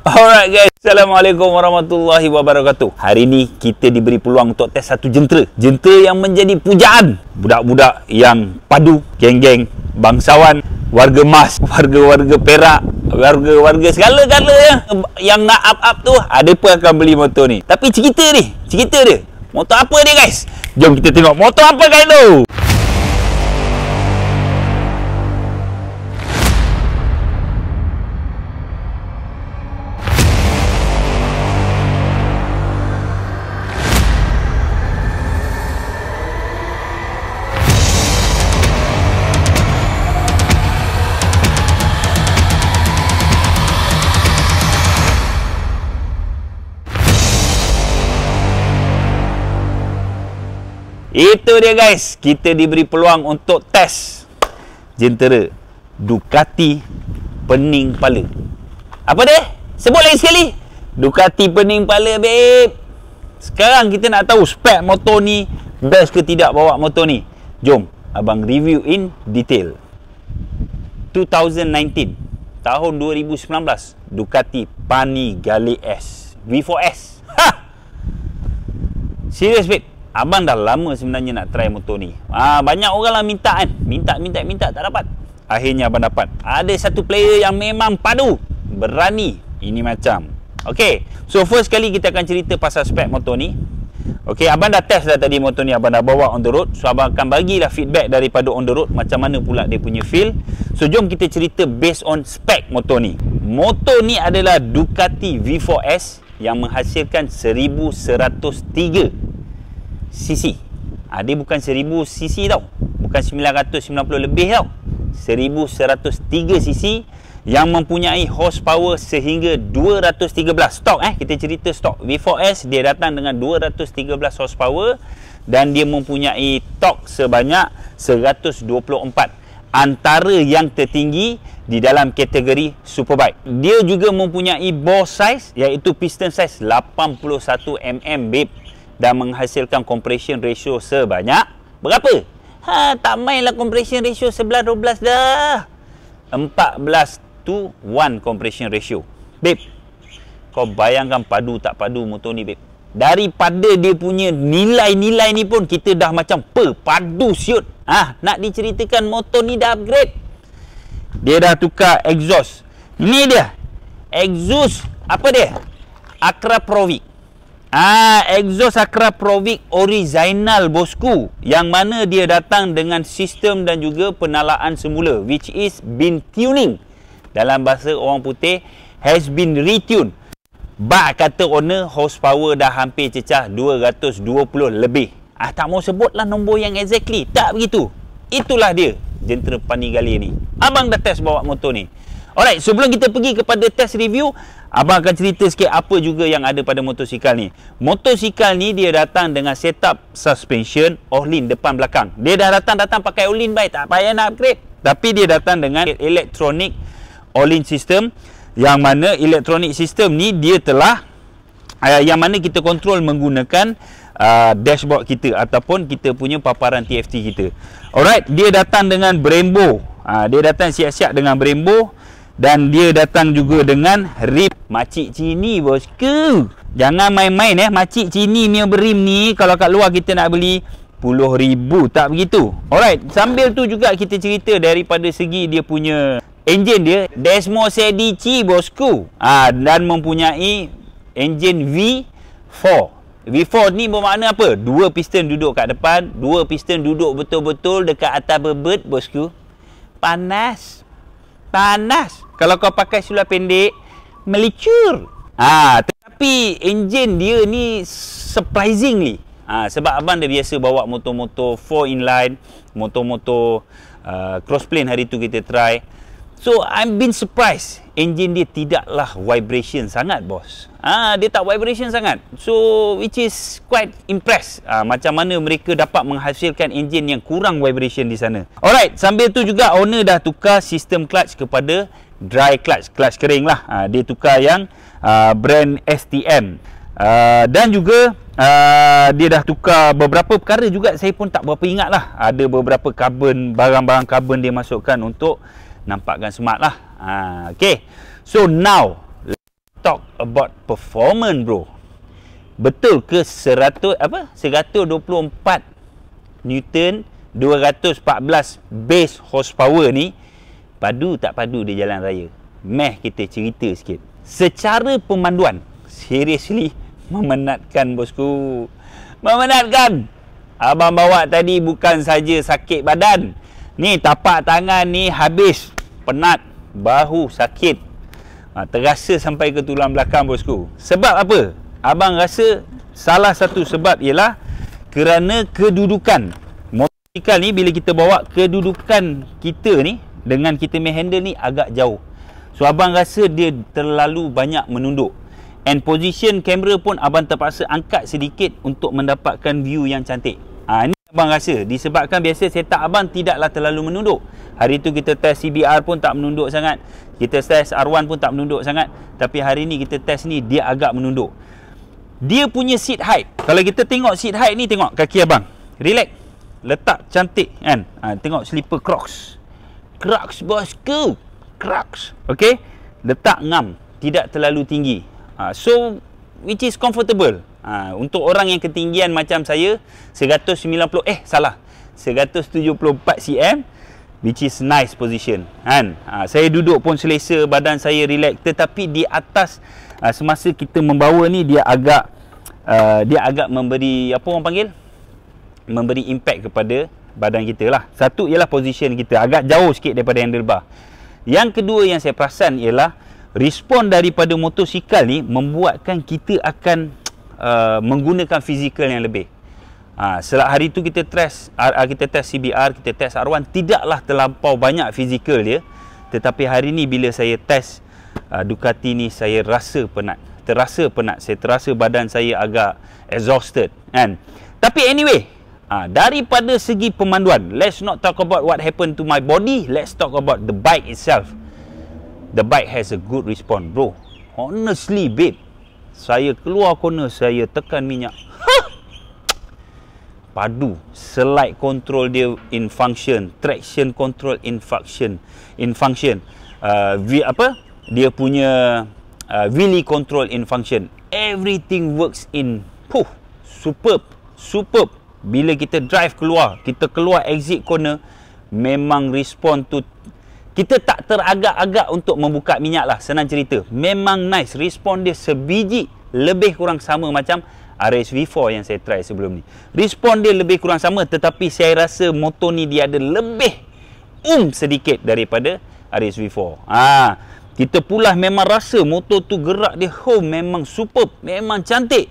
Alright guys, Assalamualaikum warahmatullahi wabarakatuh Hari ni kita diberi peluang untuk test satu jentera Jentera yang menjadi pujaan Budak-budak yang padu Geng-geng bangsawan Warga emas Warga-warga perak Warga-warga segala-gala ya. Yang nak up-up tu Ada pun akan beli motor ni Tapi cerita ni Cerita dia Motor apa dia guys Jom kita tengok motor apa guys tu Itu dia guys, kita diberi peluang untuk test jentera Ducati pening pala. Apa dia? Sebut lagi sekali. Ducati pening pala babe. Sekarang kita nak tahu spek motor ni best ke tidak bawa motor ni. Jom abang review in detail. 2019 tahun 2019 Ducati Panigale S V4S. Ha. Serious babe. Abang dah lama sebenarnya nak try motor ni ha, Banyak orang lah minta kan Minta, minta, minta tak dapat Akhirnya abang dapat Ada satu player yang memang padu Berani Ini macam Okay So first kali kita akan cerita pasal spek motor ni Okay, abang dah test dah tadi motor ni Abang dah bawa on the road So abang akan bagilah feedback daripada on the road Macam mana pula dia punya feel So jom kita cerita based on spek motor ni Motor ni adalah Ducati V4S yang menghasilkan 1103 cc ha, dia bukan 1000 cc tau bukan 990 lebih tau 1103 cc yang mempunyai horsepower sehingga 213 stok eh kita cerita stok V4S dia datang dengan 213 horsepower dan dia mempunyai torque sebanyak 124 antara yang tertinggi di dalam kategori superbike dia juga mempunyai bore size iaitu piston size 81mm babe dan menghasilkan compression ratio sebanyak berapa? Ha, tak mainlah compression ratio 11 12 dah. 14 to 1 compression ratio. Babe, kau bayangkan padu tak padu motor ni babe. Daripada dia punya nilai-nilai ni pun kita dah macam pe siut. Ah, ha, nak diceritakan motor ni dah upgrade. Dia dah tukar exhaust. Ini dia. Exhaust apa dia? Acra Provic. Ah, Exosacra Provic Original bosku Yang mana dia datang dengan sistem dan juga penalaan semula Which is been tuning Dalam bahasa orang putih Has been retuned Bak kata owner horsepower dah hampir cecah 220 lebih Ah Tak mau sebutlah nombor yang exactly Tak begitu Itulah dia Jentera panigali ni Abang dah test bawa motor ni Alright, sebelum so kita pergi kepada test review, abang akan cerita sikit apa juga yang ada pada motosikal ni. Motosikal ni dia datang dengan setup suspension Ohlin depan belakang. Dia dah datang datang pakai Ohlin baik tak payah nak upgrade. Tapi dia datang dengan elektronik Ohlin system yang mana elektronik system ni dia telah uh, yang mana kita kontrol menggunakan Uh, dashboard kita ataupun kita punya paparan TFT kita alright dia datang dengan Brembo uh, dia datang siap-siap dengan Brembo dan dia datang juga dengan rim Makcik Cini bosku Jangan main-main eh Makcik Cini punya rim ni Kalau kat luar kita nak beli Puluh ribu tak begitu Alright Sambil tu juga kita cerita Daripada segi dia punya Enjin dia Desmo Sedici bosku Ah ha, Dan mempunyai Enjin V4 V4 ni bermakna apa? Dua piston duduk kat depan Dua piston duduk betul-betul Dekat atas berbet bosku Panas Panas kalau kau pakai sulap pendek Melicur ha, Tapi enjin dia ni Surprisingly ha, Sebab abang dia biasa bawa motor-motor 4 inline Motor-motor uh, crossplane hari tu kita try So I'm been surprised engine dia tidaklah vibration sangat bos. Ah dia tak vibration sangat. So which is quite impressed ah, macam mana mereka dapat menghasilkan engine yang kurang vibration di sana. Alright, sambil tu juga owner dah tukar sistem clutch kepada dry clutch, clutch kering lah. Ah, dia tukar yang ah, brand STM. Uh, ah, dan juga uh, dia dah tukar beberapa perkara juga saya pun tak berapa ingat lah ada beberapa carbon barang-barang carbon dia masukkan untuk nampakkan smart lah ha, okay. so now let's talk about performance bro betul ke 100 apa 124 newton 214 base horsepower ni padu tak padu di jalan raya meh kita cerita sikit secara pemanduan seriously memenatkan bosku memenatkan abang bawa tadi bukan saja sakit badan Ni tapak tangan ni habis penat, bahu sakit. Ha, terasa sampai ke tulang belakang bosku. Sebab apa? Abang rasa salah satu sebab ialah kerana kedudukan motosikal ni bila kita bawa kedudukan kita ni dengan kita main handle ni agak jauh. So abang rasa dia terlalu banyak menunduk. And position kamera pun abang terpaksa angkat sedikit untuk mendapatkan view yang cantik. Ha, Abang rasa disebabkan biasa setak abang tidaklah terlalu menunduk. Hari tu kita test CBR pun tak menunduk sangat. Kita test R1 pun tak menunduk sangat. Tapi hari ni kita test ni dia agak menunduk. Dia punya seat height. Kalau kita tengok seat height ni tengok kaki abang. Relax. Letak cantik kan. Ha, tengok slipper Crocs. Crocs bosku. Crocs. Okay. Letak ngam. Tidak terlalu tinggi. Ha, so which is comfortable ha, Untuk orang yang ketinggian macam saya 190 Eh salah 174 cm Which is nice position kan? ha, Saya duduk pun selesa Badan saya relax Tetapi di atas ha, Semasa kita membawa ni Dia agak uh, Dia agak memberi Apa orang panggil Memberi impact kepada Badan kita lah Satu ialah position kita Agak jauh sikit daripada handle bar. Yang kedua yang saya perasan ialah Respon daripada motosikal ni Membuatkan kita akan uh, menggunakan fizikal yang lebih. Ha, selak hari itu kita test uh, kita test CBR, kita test R1 tidaklah terlampau banyak fizikal dia. Tetapi hari ini bila saya test uh, Ducati ni saya rasa penat. Terasa penat, saya terasa badan saya agak exhausted kan. Tapi anyway, ha, daripada segi pemanduan, let's not talk about what happened to my body, let's talk about the bike itself. The bike has a good response, bro. Honestly, babe saya keluar corner saya tekan minyak padu slide control dia in function traction control in function in function uh, v, apa dia punya uh, wheelie control in function everything works in puh superb superb bila kita drive keluar kita keluar exit corner memang respond tu kita tak teragak-agak untuk membuka minyak lah Senang cerita Memang nice Respon dia sebiji Lebih kurang sama macam RSV4 yang saya try sebelum ni Respon dia lebih kurang sama Tetapi saya rasa motor ni dia ada lebih Um sedikit daripada RSV4 ha. Kita pula memang rasa motor tu gerak dia home Memang superb Memang cantik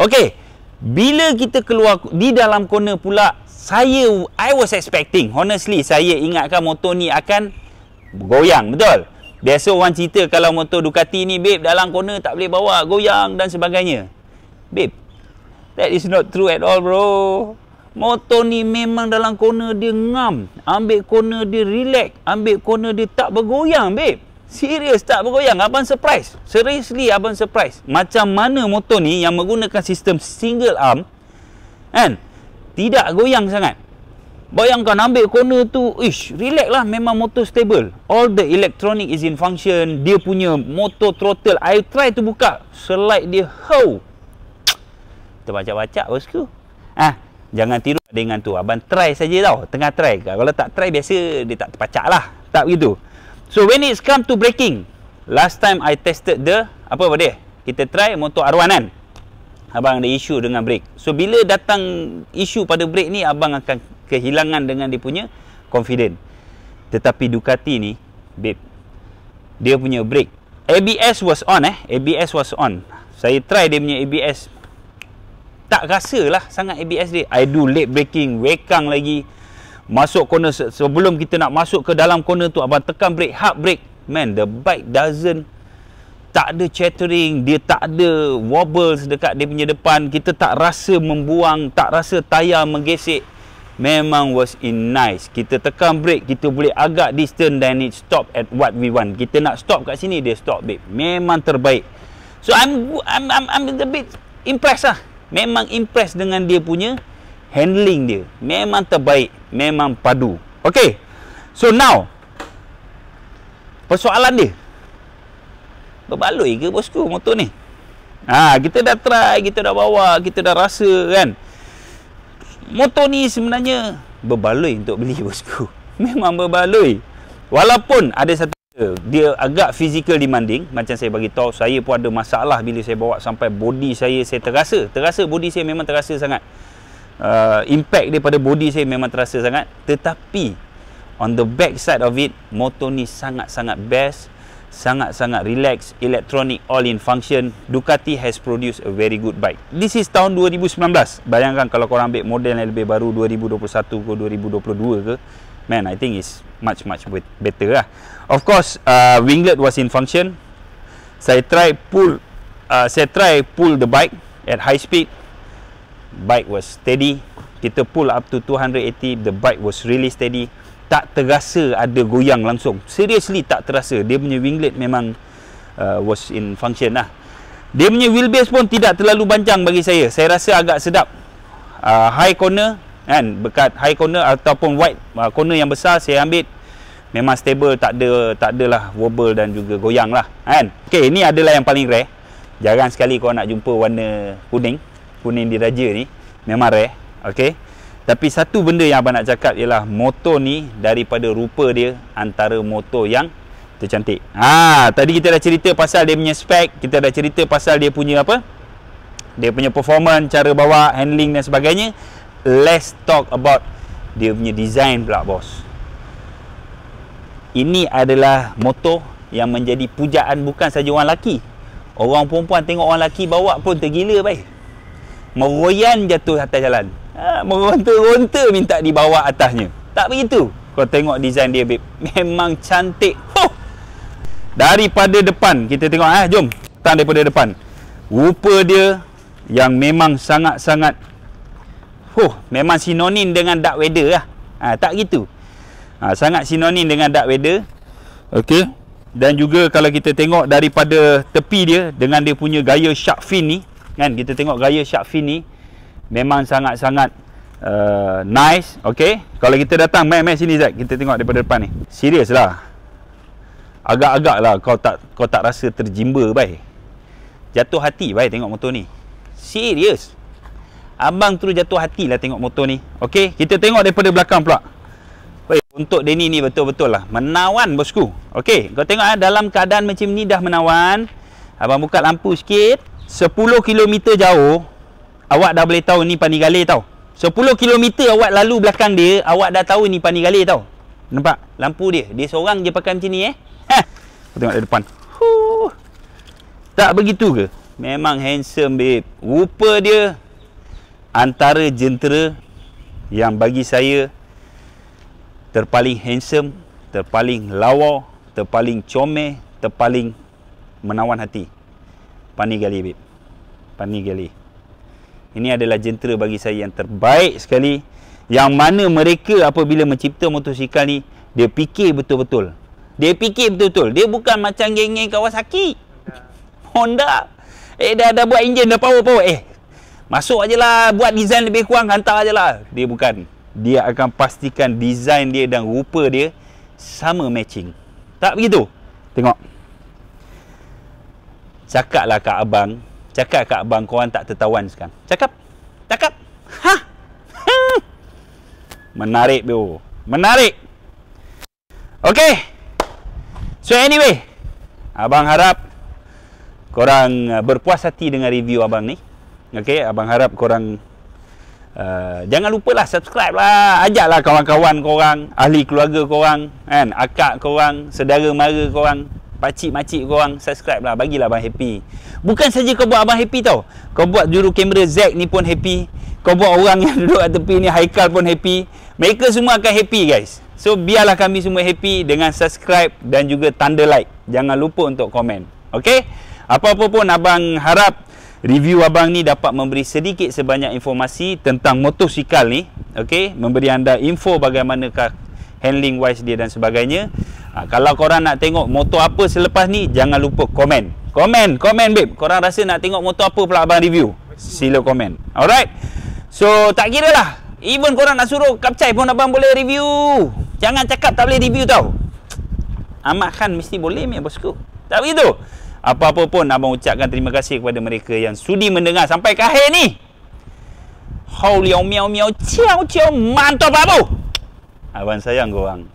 Okay Bila kita keluar di dalam corner pula saya I was expecting honestly saya ingatkan motor ni akan goyang betul biasa orang cerita kalau motor Ducati ni babe dalam corner tak boleh bawa goyang dan sebagainya babe that is not true at all bro motor ni memang dalam corner dia ngam ambil corner dia relax ambil corner dia tak bergoyang babe serius tak bergoyang abang surprise seriously abang surprise macam mana motor ni yang menggunakan sistem single arm kan tidak goyang sangat Bayangkan ambil corner tu, ish, relax lah. Memang motor stable. All the electronic is in function. Dia punya motor throttle. I try to buka. Slide dia, how? Kita baca-baca bosku. Ah, jangan tiru dengan tu. Abang try saja tau. Tengah try. Kalau tak try, biasa dia tak terpacak lah. Tak begitu. So, when it's come to braking. Last time I tested the, apa apa dia? Kita try motor arwanan. kan? abang ada isu dengan brake. So bila datang isu pada brake ni abang akan kehilangan dengan dia punya confident. Tetapi Ducati ni babe dia punya brake ABS was on eh ABS was on Saya try dia punya ABS Tak rasa lah sangat ABS dia I do late braking Wekang lagi Masuk corner Sebelum kita nak masuk ke dalam corner tu Abang tekan brake Hard brake Man the bike doesn't tak ada chattering, dia tak ada wobbles dekat dia punya depan, kita tak rasa membuang, tak rasa tayar menggesek. Memang was in nice. Kita tekan brake, kita boleh agak distance dan it stop at what we want. Kita nak stop kat sini, dia stop babe. Memang terbaik. So I'm I'm I'm, I'm a bit impressed lah. Memang impressed dengan dia punya handling dia. Memang terbaik, memang padu. Okay. So now persoalan dia Baloi, ke bosku motor ni? Ha, kita dah try, kita dah bawa, kita dah rasa kan. Motor ni sebenarnya berbaloi untuk beli bosku. Memang berbaloi. Walaupun ada satu dia agak physical demanding macam saya bagi tahu saya pun ada masalah bila saya bawa sampai body saya saya terasa terasa body saya memang terasa sangat uh, impact daripada body saya memang terasa sangat tetapi on the back side of it motor ni sangat-sangat best sangat-sangat relax, electronic all-in function, Ducati has produced a very good bike. This is tahun 2019. Bayangkan kalau korang ambil model yang lebih baru 2021 ke 2022 ke, man, I think is much much better lah. Of course, uh, winglet was in function. Saya try pull, uh, saya try pull the bike at high speed. Bike was steady. Kita pull up to 280, the bike was really steady tak terasa ada goyang langsung seriously tak terasa dia punya winglet memang uh, was in function lah dia punya wheelbase pun tidak terlalu panjang bagi saya saya rasa agak sedap uh, high corner kan berkat high corner ataupun wide uh, corner yang besar saya ambil memang stable tak ada tak adalah wobble dan juga goyang lah kan ok ini adalah yang paling rare jarang sekali kau nak jumpa warna kuning kuning diraja ni memang rare ok tapi satu benda yang abang nak cakap ialah motor ni daripada rupa dia antara motor yang tercantik. Ha, tadi kita dah cerita pasal dia punya spek, kita dah cerita pasal dia punya apa? Dia punya performance, cara bawa, handling dan sebagainya. Let's talk about dia punya design pula bos. Ini adalah motor yang menjadi pujaan bukan saja orang lelaki. Orang perempuan tengok orang lelaki bawa pun tergila baik. Meroyan jatuh atas jalan. Ha, Meronta-ronta minta dibawa atasnya Tak begitu Kau tengok desain dia babe Memang cantik huh. Daripada depan Kita tengok eh jom Tang daripada depan Rupa dia Yang memang sangat-sangat huh, Memang sinonim dengan dark weather lah ha, Tak begitu ha, Sangat sinonim dengan dark weather Okay dan juga kalau kita tengok daripada tepi dia dengan dia punya gaya shark fin ni kan kita tengok gaya shark fin ni memang sangat-sangat uh, nice okey kalau kita datang main main sini Zat kita tengok daripada depan ni serius lah agak-agak lah kau tak kau tak rasa terjimba bai jatuh hati bai tengok motor ni serius abang terus jatuh hati lah tengok motor ni okey kita tengok daripada belakang pula Oi, untuk Denny ni betul-betul lah menawan bosku okey kau tengok eh, dalam keadaan macam ni dah menawan abang buka lampu sikit 10 km jauh awak dah boleh tahu ni Panigale tau. 10 km awak lalu belakang dia, awak dah tahu ni Panigale tau. Nampak? Lampu dia. Dia seorang je pakai macam ni eh. Ha. Tengok dari depan. Huh. Tak begitu ke? Memang handsome babe. Rupa dia antara jentera yang bagi saya terpaling handsome, terpaling lawa, terpaling comel, terpaling menawan hati. Panigale babe. Panigale. Ini adalah jentera bagi saya yang terbaik sekali Yang mana mereka apabila mencipta motosikal ni Dia fikir betul-betul Dia fikir betul-betul Dia bukan macam geng-geng Kawasaki Honda Eh dah, dah buat enjin dah power-power Eh Masuk aje lah Buat design lebih kurang Hantar aje lah Dia bukan Dia akan pastikan design dia dan rupa dia Sama matching Tak begitu Tengok Cakap lah kat abang Cakap kat abang korang tak tertawan sekarang. Cakap. Cakap. Ha. ha. Menarik bro. Menarik. Okay. So anyway. Abang harap korang uh, berpuas hati dengan review abang ni. Okay. Abang harap korang Uh, jangan lah subscribe lah lah kawan-kawan korang Ahli keluarga korang kan, Akak korang Sedara mara korang pakcik-makcik korang subscribe lah bagilah abang happy bukan saja kau buat abang happy tau kau buat juru kamera Zack ni pun happy kau buat orang yang duduk kat tepi ni Haikal pun happy mereka semua akan happy guys so biarlah kami semua happy dengan subscribe dan juga tanda like jangan lupa untuk komen ok apa-apa pun abang harap review abang ni dapat memberi sedikit sebanyak informasi tentang motosikal ni ok memberi anda info bagaimanakah handling wise dia dan sebagainya. Ha, kalau korang nak tengok motor apa selepas ni, jangan lupa komen. Komen, komen babe. Korang rasa nak tengok motor apa pula abang review? Sila komen. Alright. So, tak kira lah. Even korang nak suruh kapcai pun abang boleh review. Jangan cakap tak boleh review tau. Ahmad Khan mesti boleh ni bosku. Tak begitu. Apa-apa pun abang ucapkan terima kasih kepada mereka yang sudi mendengar sampai ke akhir ni. Hau liau miau miau ciao ciao mantap abu abang sayang korang.